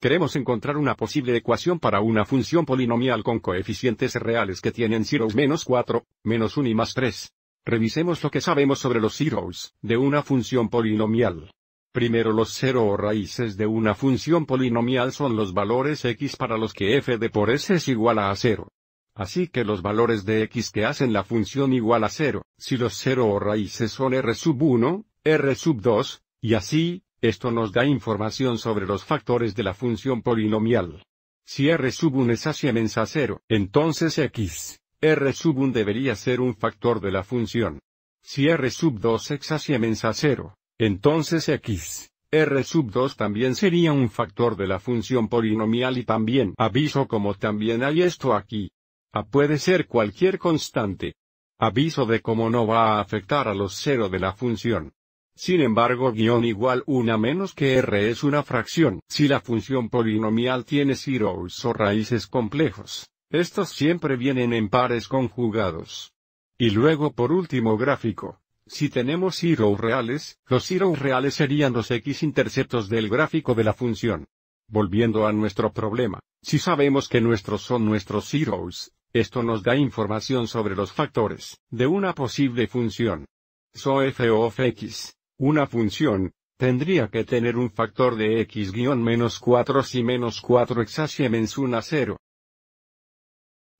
Queremos encontrar una posible ecuación para una función polinomial con coeficientes reales que tienen 0 menos 4, menos 1 y más 3. Revisemos lo que sabemos sobre los zeros de una función polinomial. Primero los cero o raíces de una función polinomial son los valores x para los que f de por s es igual a 0. Así que los valores de x que hacen la función igual a 0, si los cero o raíces son r sub 1, r sub 2, y así, esto nos da información sobre los factores de la función polinomial. Si R sub 1 es hacia a 0, entonces x, R sub 1 debería ser un factor de la función. Si R sub 2 es hacia 0, entonces x, R sub 2 también sería un factor de la función polinomial y también aviso como también hay esto aquí. A ah, puede ser cualquier constante. Aviso de cómo no va a afectar a los cero de la función. Sin embargo, guión igual una menos que R es una fracción. Si la función polinomial tiene zeros o raíces complejos, estos siempre vienen en pares conjugados. Y luego por último gráfico. Si tenemos zeros reales, los zeros reales serían los x interceptos del gráfico de la función. Volviendo a nuestro problema, si sabemos que nuestros son nuestros zeros, esto nos da información sobre los factores de una posible función. So f of x una función, tendría que tener un factor de x 4 si menos 4 exasiemens 1 a 0.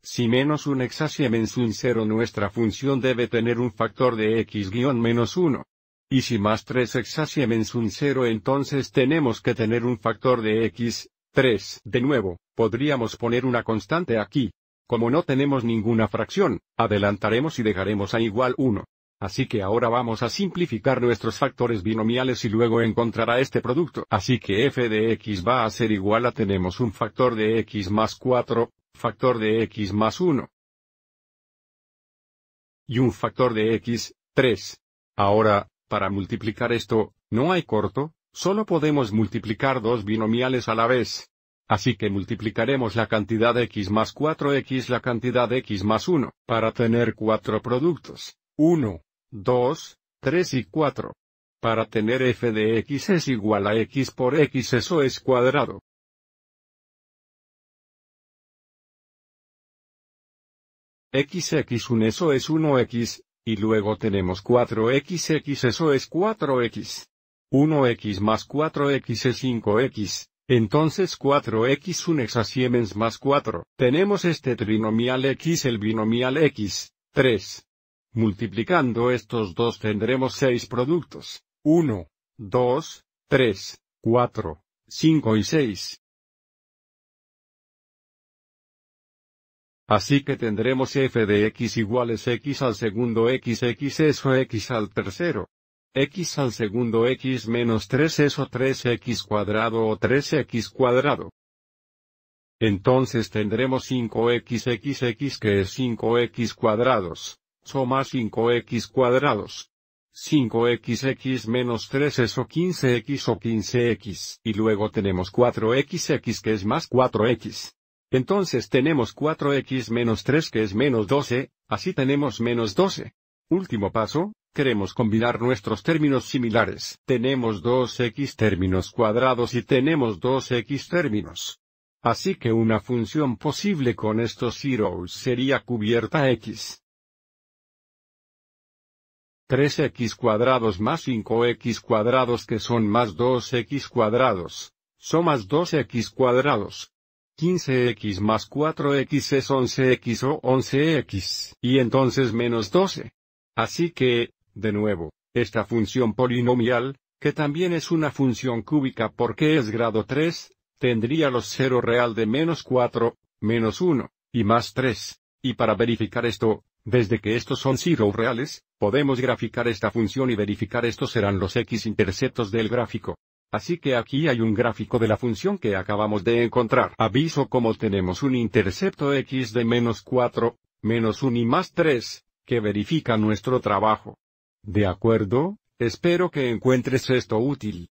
Si menos 1 exasiemens 1 0 nuestra función debe tener un factor de x 1. Y si más 3 exasiemens 1 0 entonces tenemos que tener un factor de x, 3. De nuevo, podríamos poner una constante aquí. Como no tenemos ninguna fracción, adelantaremos y dejaremos a igual 1. Así que ahora vamos a simplificar nuestros factores binomiales y luego encontrará este producto. Así que f de x va a ser igual a tenemos un factor de x más 4, factor de x más 1. Y un factor de x, 3. Ahora, para multiplicar esto, no hay corto, solo podemos multiplicar dos binomiales a la vez. Así que multiplicaremos la cantidad x más 4x la cantidad x más 1, para tener cuatro productos. 1. 2, 3 y 4. Para tener f de x es igual a x por x eso es cuadrado. xx un eso es 1x, y luego tenemos 4xx eso es 4x. 1x más 4x es 5x, entonces 4 x un siemens más 4. Tenemos este trinomial x el binomial x, 3. Multiplicando estos dos tendremos 6 productos. 1, 2, 3, 4, 5 y 6. Así que tendremos f de x iguales x al segundo x x eso x al tercero. x al segundo x menos 3 eso 3x cuadrado o 3x cuadrado. Entonces tendremos 5xxx que es 5x cuadrados más 5x cuadrados. 5xx menos 3 es o 15x o 15x, y luego tenemos 4xx que es más 4x. Entonces tenemos 4x menos 3 que es menos 12, así tenemos menos 12. Último paso, queremos combinar nuestros términos similares. Tenemos 2x términos cuadrados y tenemos 2x términos. Así que una función posible con estos zeros sería cubierta x. 3x cuadrados más 5x cuadrados que son más 2x cuadrados. son más 2x cuadrados. 15x más 4x es 11x o 11x, y entonces menos 12. Así que, de nuevo, esta función polinomial, que también es una función cúbica porque es grado 3, tendría los 0 real de menos 4, menos 1, y más 3. Y para verificar esto, desde que estos son zero reales, podemos graficar esta función y verificar estos serán los x-interceptos del gráfico. Así que aquí hay un gráfico de la función que acabamos de encontrar. Aviso como tenemos un intercepto x de menos 4, menos 1 y más 3, que verifica nuestro trabajo. De acuerdo, espero que encuentres esto útil.